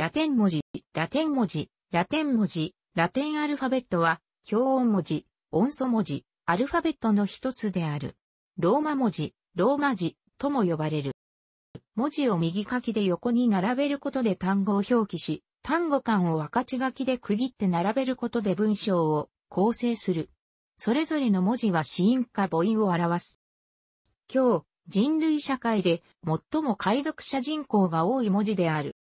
ラテン文字、ラテン文字、ラテン文字、ラテンアルファベットは、表音文字、音素文字、アルファベットの一つである。ローマ文字、ローマ字、とも呼ばれる。文字を右書きで横に並べることで単語を表記し、単語間を分かち書きで区切って並べることで文章を構成する。それぞれの文字は子音か母音を表す。今日、人類社会で最も解読者人口が多い文字である。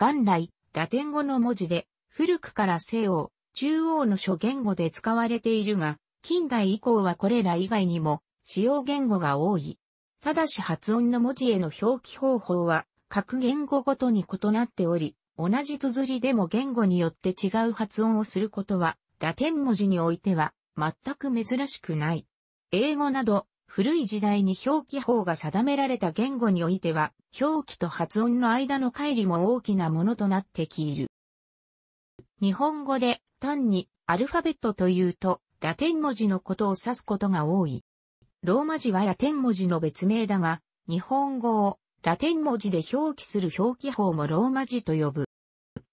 元来、ラテン語の文字で、古くから西欧、中央の諸言語で使われているが、近代以降はこれら以外にも、使用言語が多い。ただし発音の文字への表記方法は、各言語ごとに異なっており、同じ綴りでも言語によって違う発音をすることは、ラテン文字においては、全く珍しくない。英語など、古い時代に表記法が定められた言語においては、表記と発音の間の乖離も大きなものとなってきいる。日本語で単にアルファベットというと、ラテン文字のことを指すことが多い。ローマ字はラテン文字の別名だが、日本語をラテン文字で表記する表記法もローマ字と呼ぶ。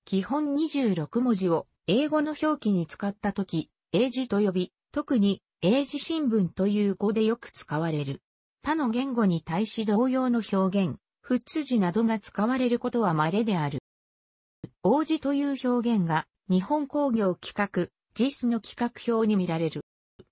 基本26文字を英語の表記に使ったとき、英字と呼び、特に英字新聞という語でよく使われる。他の言語に対し同様の表現、フ通字などが使われることは稀である。王子という表現が日本工業企画、JIS の企画表に見られる。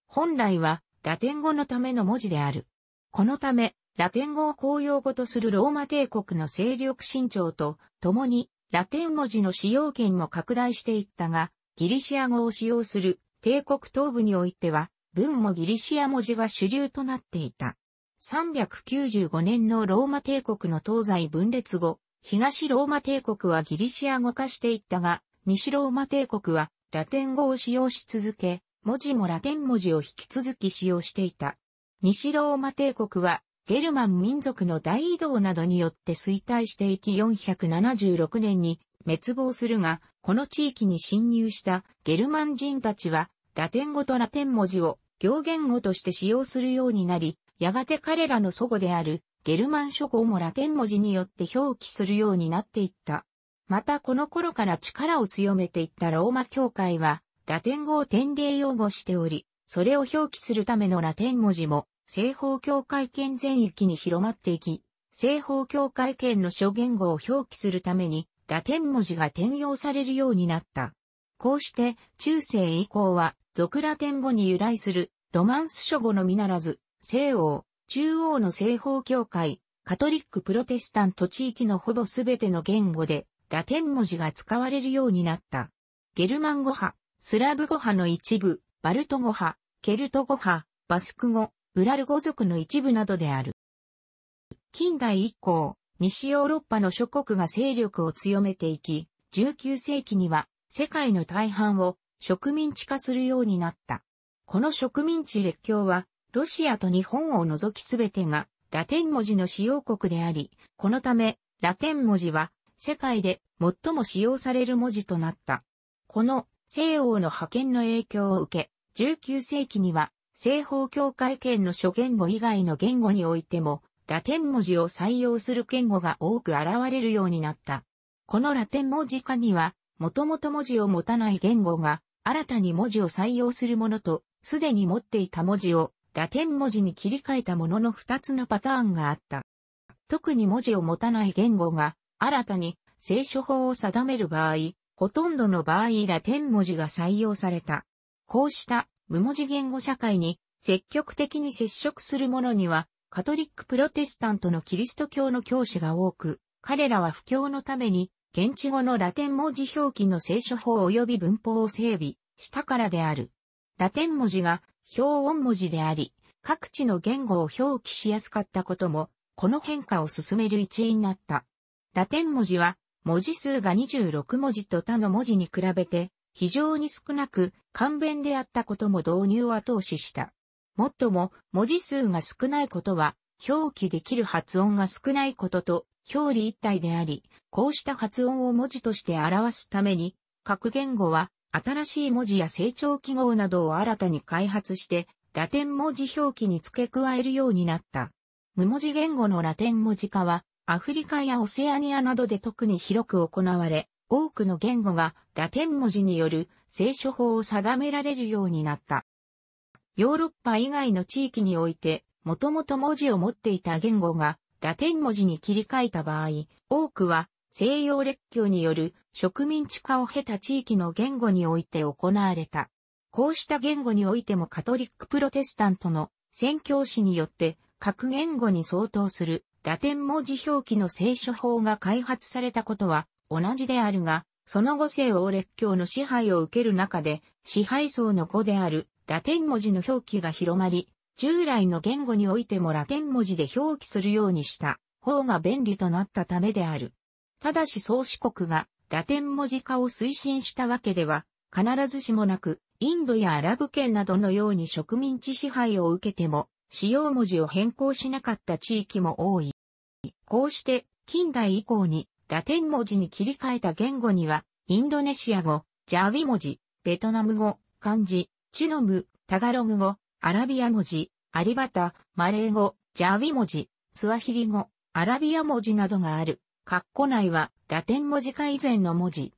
本来はラテン語のための文字である。このため、ラテン語を公用語とするローマ帝国の勢力伸長と共にラテン文字の使用権も拡大していったが、ギリシア語を使用する帝国東部においては文もギリシア文字が主流となっていた。395年のローマ帝国の東西分裂後、東ローマ帝国はギリシア語化していったが、西ローマ帝国はラテン語を使用し続け、文字もラテン文字を引き続き使用していた。西ローマ帝国はゲルマン民族の大移動などによって衰退していき476年に滅亡するが、この地域に侵入したゲルマン人たちはラテン語とラテン文字を行言語として使用するようになり、やがて彼らの祖語であるゲルマン諸語もラテン文字によって表記するようになっていった。またこの頃から力を強めていったローマ教会は、ラテン語を典礼用語しており、それを表記するためのラテン文字も、西方教会圏全域に広まっていき、西方教会圏の諸言語を表記するために、ラテン文字が転用されるようになった。こうして、中世以降は、俗ラテン語に由来する、ロマンス書語のみならず、西欧、中央の西方教会、カトリックプロテスタント地域のほぼすべての言語で、ラテン文字が使われるようになった。ゲルマン語派、スラブ語派の一部、バルト語派、ケルト語派、バスク語、ウラル語族の一部などである。近代以降、西ヨーロッパの諸国が勢力を強めていき、19世紀には世界の大半を植民地化するようになった。この植民地列強は、ロシアと日本を除きすべてがラテン文字の使用国であり、このためラテン文字は世界で最も使用される文字となった。この西欧の派遣の影響を受け、19世紀には西方教会圏の諸言語以外の言語においても、ラテン文字を採用する言語が多く現れるようになった。このラテン文字化には、もともと文字を持たない言語が、新たに文字を採用するものと、すでに持っていた文字を、ラテン文字に切り替えたものの二つのパターンがあった。特に文字を持たない言語が、新たに、聖書法を定める場合、ほとんどの場合ラテン文字が採用された。こうした無文字言語社会に積極的に接触する者には、カトリックプロテスタントのキリスト教の教師が多く、彼らは布教のために現地語のラテン文字表記の聖書法及び文法を整備したからである。ラテン文字が表音文字であり、各地の言語を表記しやすかったことも、この変化を進める一因になった。ラテン文字は、文字数が26文字と他の文字に比べて、非常に少なく、簡便であったことも導入を後押しした。もっとも、文字数が少ないことは、表記できる発音が少ないことと表裏一体であり、こうした発音を文字として表すために、各言語は新しい文字や成長記号などを新たに開発して、ラテン文字表記に付け加えるようになった。無文字言語のラテン文字化は、アフリカやオセアニアなどで特に広く行われ、多くの言語がラテン文字による聖書法を定められるようになった。ヨーロッパ以外の地域において、もともと文字を持っていた言語がラテン文字に切り替えた場合、多くは西洋列強による植民地化を経た地域の言語において行われた。こうした言語においてもカトリックプロテスタントの宣教師によって各言語に相当するラテン文字表記の聖書法が開発されたことは同じであるが、その後西洋列強の支配を受ける中で支配層の語であるラテン文字の表記が広まり、従来の言語においてもラテン文字で表記するようにした方が便利となったためである。ただし創始国がラテン文字化を推進したわけでは必ずしもなく、インドやアラブ圏などのように植民地支配を受けても、使用文字を変更しなかった地域も多い。こうして近代以降にラテン文字に切り替えた言語には、インドネシア語、ジャーウィ文字、ベトナム語、漢字、チュノム、タガログ語、アラビア文字、アリバタ、マレー語、ジャーウィ文字、スワヒリ語、アラビア文字などがある。括弧内はラテン文字化以前の文字。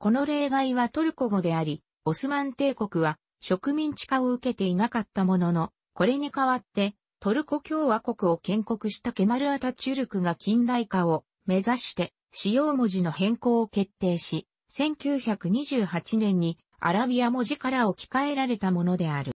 この例外はトルコ語であり、オスマン帝国は植民地化を受けていなかったものの、これに代わってトルコ共和国を建国したケマル・アタチュルクが近代化を目指して使用文字の変更を決定し、1928年にアラビア文字から置き換えられたものである。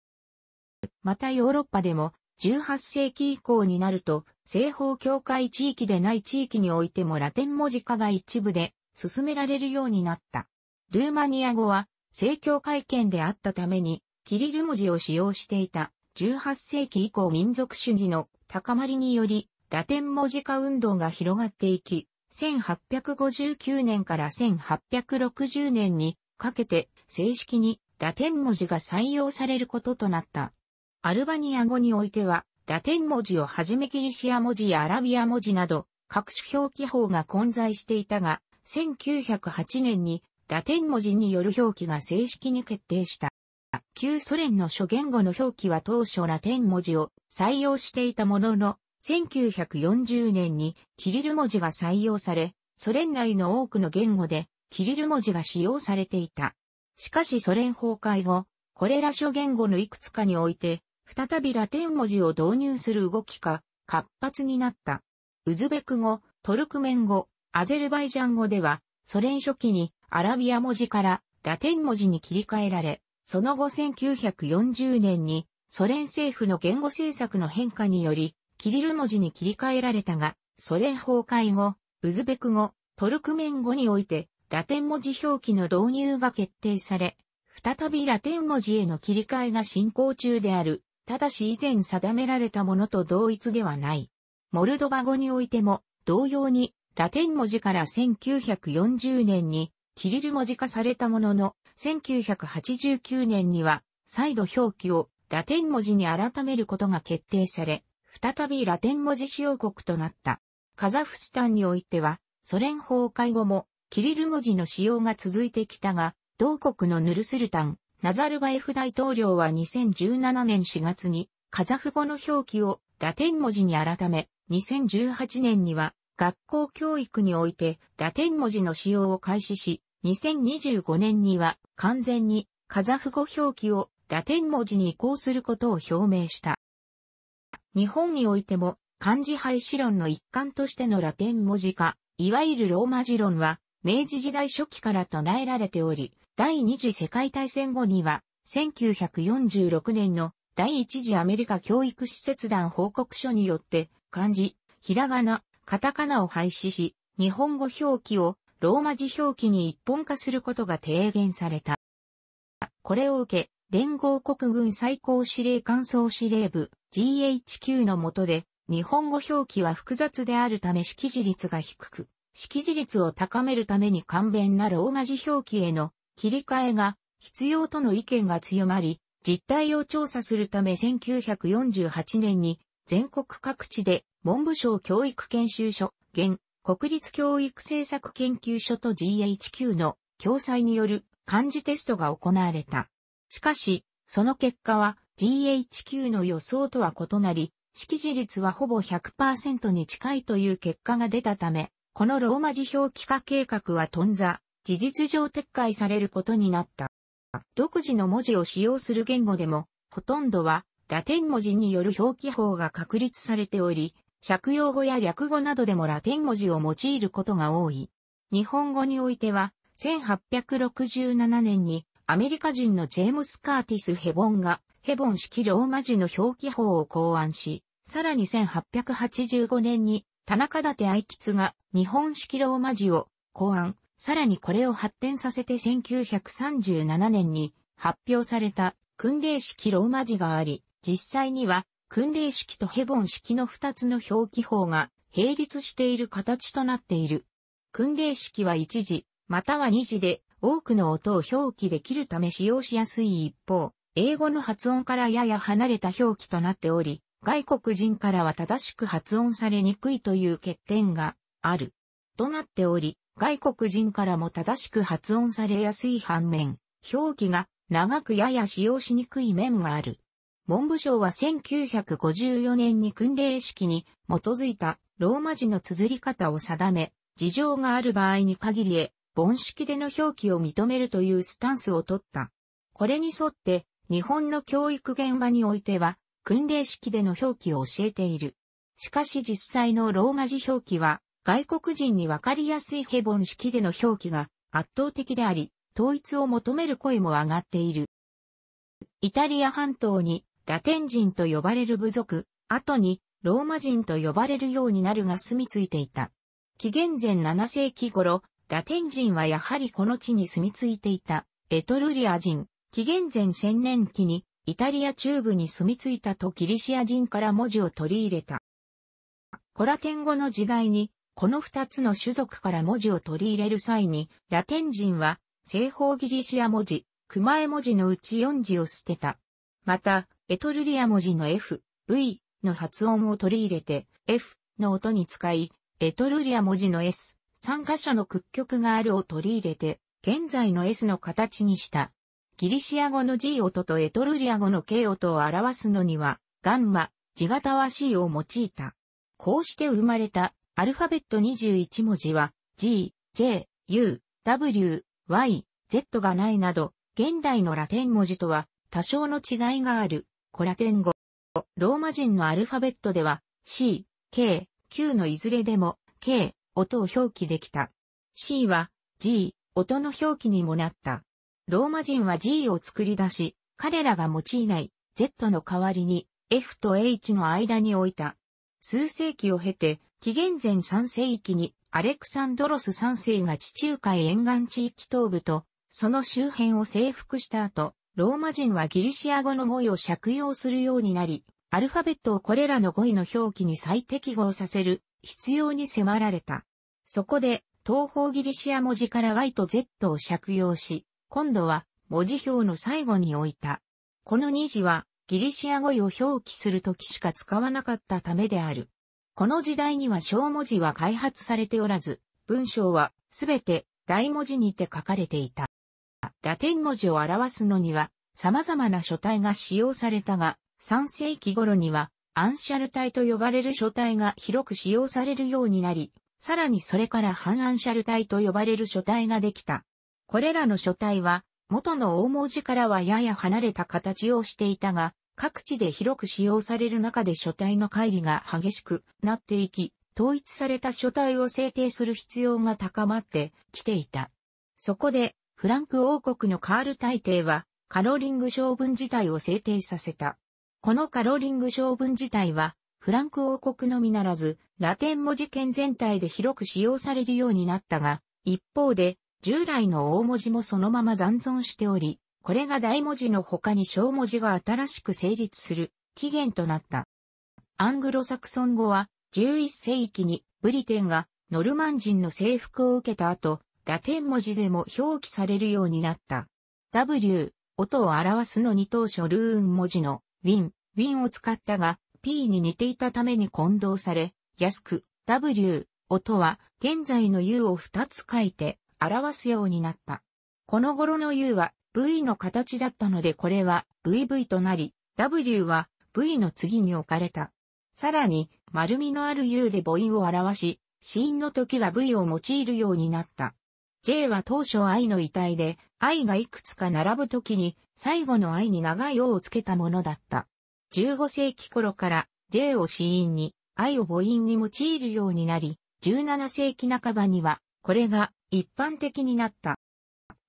またヨーロッパでも、18世紀以降になると、西方教会地域でない地域においてもラテン文字化が一部で進められるようになった。ルーマニア語は、正教会圏であったために、キリル文字を使用していた18世紀以降民族主義の高まりにより、ラテン文字化運動が広がっていき、1859年から1860年にかけて正式にラテン文字が採用されることとなった。アルバニア語においては、ラテン文字をはじめキリシア文字やアラビア文字など、各種表記法が混在していたが、1908年にラテン文字による表記が正式に決定した。旧ソ連の諸言語の表記は当初ラテン文字を採用していたものの、1940年にキリル文字が採用され、ソ連内の多くの言語でキリル文字が使用されていた。しかしソ連崩壊後、これら諸言語のいくつかにおいて、再びラテン文字を導入する動きか、活発になった。ウズベク語、トルクメン語、アゼルバイジャン語では、ソ連初期にアラビア文字からラテン文字に切り替えられ、その後1940年にソ連政府の言語政策の変化により、キリル文字に切り替えられたが、ソ連崩壊後、ウズベク語、トルクメン語において、ラテン文字表記の導入が決定され、再びラテン文字への切り替えが進行中であるただし以前定められたものと同一ではない。モルドバ語においても、同様に、ラテン文字から1940年に、キリル文字化されたものの、1989年には、再度表記をラテン文字に改めることが決定され、再びラテン文字使用国となった。カザフスタンにおいては、ソ連崩壊後も、キリル文字の使用が続いてきたが、同国のヌルスルタン、ナザルバエフ大統領は2017年4月にカザフ語の表記をラテン文字に改め、2018年には学校教育においてラテン文字の使用を開始し、2025年には完全にカザフ語表記をラテン文字に移行することを表明した。日本においても漢字廃止論の一環としてのラテン文字化、いわゆるローマ字論は明治時代初期から唱えられており、第二次世界大戦後には、1946年の第一次アメリカ教育施設団報告書によって、漢字、ひらがな、カタカナを廃止し、日本語表記をローマ字表記に一本化することが提言された。これを受け、連合国軍最高司令官総司令部 GHQ の下で、日本語表記は複雑であるため識字率が低く、識字率を高めるために簡便なローマ字表記への切り替えが必要との意見が強まり、実態を調査するため1948年に全国各地で文部省教育研修所、現国立教育政策研究所と GHQ の共催による漢字テストが行われた。しかし、その結果は GHQ の予想とは異なり、識字率はほぼ100%に近いという結果が出たため、このローマ字表記化計画は頓挫、事実上撤回されることになった。独自の文字を使用する言語でも、ほとんどはラテン文字による表記法が確立されており、借用語や略語などでもラテン文字を用いることが多い。日本語においては、1867年にアメリカ人のジェームス・カーティス・ヘボンがヘボン式ローマ字の表記法を考案し、さらに1885年に田中立愛吉が日本式ローマ字を考案、さらにこれを発展させて1937年に発表された訓令式ローマ字があり、実際には訓令式とヘボン式の2つの表記法が並立している形となっている。訓令式は1時、または2時で多くの音を表記できるため使用しやすい一方、英語の発音からやや離れた表記となっており、外国人からは正しく発音されにくいという欠点がある。となっており、外国人からも正しく発音されやすい反面、表記が長くやや使用しにくい面がある。文部省は1954年に訓令式に基づいたローマ字の綴り方を定め、事情がある場合に限りへ、本式での表記を認めるというスタンスを取った。これに沿って、日本の教育現場においては、訓令式での表記を教えている。しかし実際のローマ字表記は、外国人にわかりやすいヘボン式での表記が圧倒的であり、統一を求める声も上がっている。イタリア半島にラテン人と呼ばれる部族、後にローマ人と呼ばれるようになるが住み着いていた。紀元前7世紀頃、ラテン人はやはりこの地に住み着いていたエトルリア人、紀元前1000年期にイタリア中部に住み着いたとキリシア人から文字を取り入れた。コラテン語の時代にこの二つの種族から文字を取り入れる際に、ラテン人は、西方ギリシア文字、熊エ文字のうち四字を捨てた。また、エトルリア文字の F、V の発音を取り入れて、F の音に使い、エトルリア文字の S、三箇所の屈曲があるを取り入れて、現在の S の形にした。ギリシア語の G 音とエトルリア語の K 音を表すのには、ガンマ、字がは C を用いた。こうして生まれたアルファベット21文字は G、J、U、W、Y、Z がないなど、現代のラテン文字とは多少の違いがある。コラテン語。ローマ人のアルファベットでは C、K、Q のいずれでも K、音を表記できた。C は G、音の表記にもなった。ローマ人は G を作り出し、彼らが用いない Z の代わりに F と H の間に置いた。数世紀を経て紀元前3世紀にアレクサンドロス3世が地中海沿岸地域東部とその周辺を征服した後、ローマ人はギリシア語の語彙を借用するようになり、アルファベットをこれらの語彙の表記に再適合させる必要に迫られた。そこで、東方ギリシア文字から Y と Z を借用し、今度は文字表の最後に置いた。この2字はギリシア語彙を表記するときしか使わなかったためである。この時代には小文字は開発されておらず、文章はすべて大文字にて書かれていた。ラテン文字を表すのには様々な書体が使用されたが、3世紀頃にはアンシャル体と呼ばれる書体が広く使用されるようになり、さらにそれから反アンシャル体と呼ばれる書体ができた。これらの書体は元の大文字からはやや離れた形をしていたが、各地で広く使用される中で書体の乖離が激しくなっていき、統一された書体を制定する必要が高まってきていた。そこで、フランク王国のカール大帝は、カロリング将軍自体を制定させた。このカロリング将軍自体は、フランク王国のみならず、ラテン文字圏全体で広く使用されるようになったが、一方で、従来の大文字もそのまま残存しており、これが大文字の他に小文字が新しく成立する起源となった。アングロサクソン語は11世紀にブリテンがノルマン人の征服を受けた後、ラテン文字でも表記されるようになった。W、音を表すのに当初ルーン文字のウィン、ウィンを使ったが P に似ていたために混同され、安く W、音は現在の U を2つ書いて表すようになった。この頃の U は V の形だったのでこれは VV となり、W は V の次に置かれた。さらに、丸みのある U で母音を表し、死因の時は V を用いるようになった。J は当初 I の遺体で、I がいくつか並ぶ時に、最後の I に長い O をつけたものだった。15世紀頃から J を死因に、I を母音に用いるようになり、17世紀半ばには、これが一般的になった。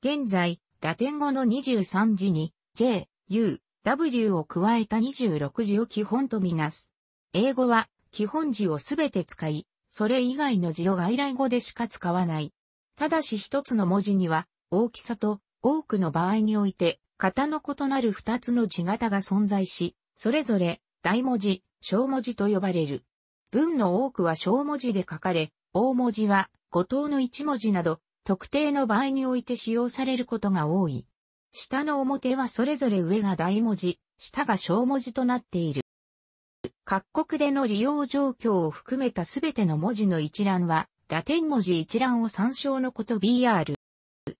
現在、ラテン語の23字に J、U、W を加えた26字を基本とみなす。英語は基本字をすべて使い、それ以外の字を外来語でしか使わない。ただし一つの文字には大きさと多くの場合において型の異なる二つの字型が存在し、それぞれ大文字、小文字と呼ばれる。文の多くは小文字で書かれ、大文字は五等の一文字など特定の場合において使用されることが多い。下の表はそれぞれ上が大文字、下が小文字となっている。各国での利用状況を含めたすべての文字の一覧は、ラテン文字一覧を参照のこと BR。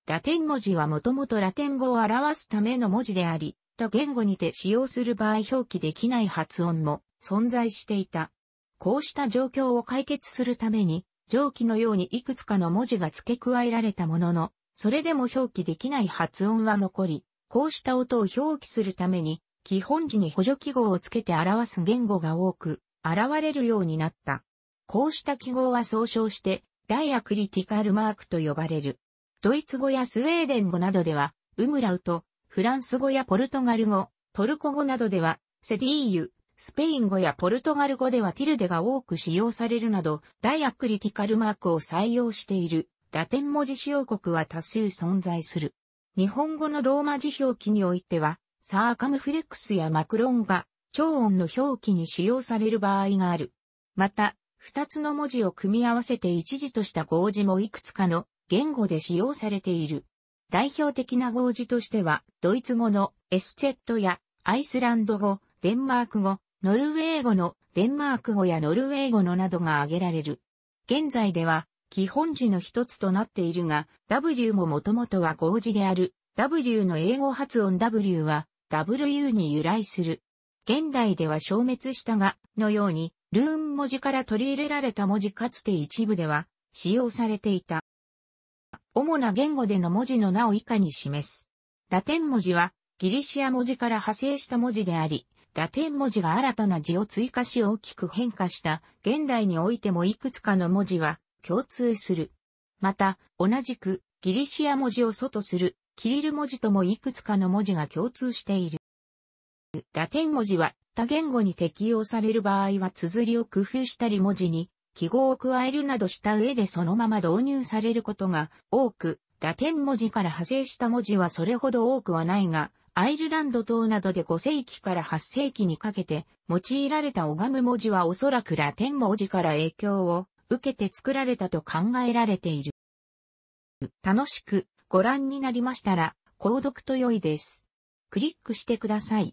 ラテン文字はもともとラテン語を表すための文字であり、と言語にて使用する場合表記できない発音も存在していた。こうした状況を解決するために、上記のようにいくつかの文字が付け加えられたものの、それでも表記できない発音は残り、こうした音を表記するために、基本時に補助記号をつけて表す言語が多く、現れるようになった。こうした記号は総称して、ダイアクリティカルマークと呼ばれる。ドイツ語やスウェーデン語などでは、ウムラウト、フランス語やポルトガル語、トルコ語などでは、セディーユ、スペイン語やポルトガル語ではティルデが多く使用されるなど、ダイアクリティカルマークを採用しているラテン文字使用国は多数存在する。日本語のローマ字表記においては、サーカムフレックスやマクロンが超音の表記に使用される場合がある。また、二つの文字を組み合わせて一字とした合字もいくつかの言語で使用されている。代表的な合字としては、ドイツ語のエスチェットやアイスランド語、デンマーク語、ノルウェー語の、デンマーク語やノルウェー語のなどが挙げられる。現在では、基本字の一つとなっているが、W ももともとは合字である。W の英語発音 W は W に由来する。現代では消滅したが、のように、ルーン文字から取り入れられた文字かつて一部では使用されていた。主な言語での文字の名を以下に示す。ラテン文字はギリシア文字から派生した文字であり、ラテン文字が新たな字を追加し大きく変化した現代においてもいくつかの文字は共通する。また、同じくギリシア文字を祖とするキリル文字ともいくつかの文字が共通している。ラテン文字は他言語に適用される場合は綴りを工夫したり文字に記号を加えるなどした上でそのまま導入されることが多く、ラテン文字から派生した文字はそれほど多くはないが、アイルランド等などで5世紀から8世紀にかけて用いられた拝む文字はおそらくラテン文字から影響を受けて作られたと考えられている。楽しくご覧になりましたら、購読と良いです。クリックしてください。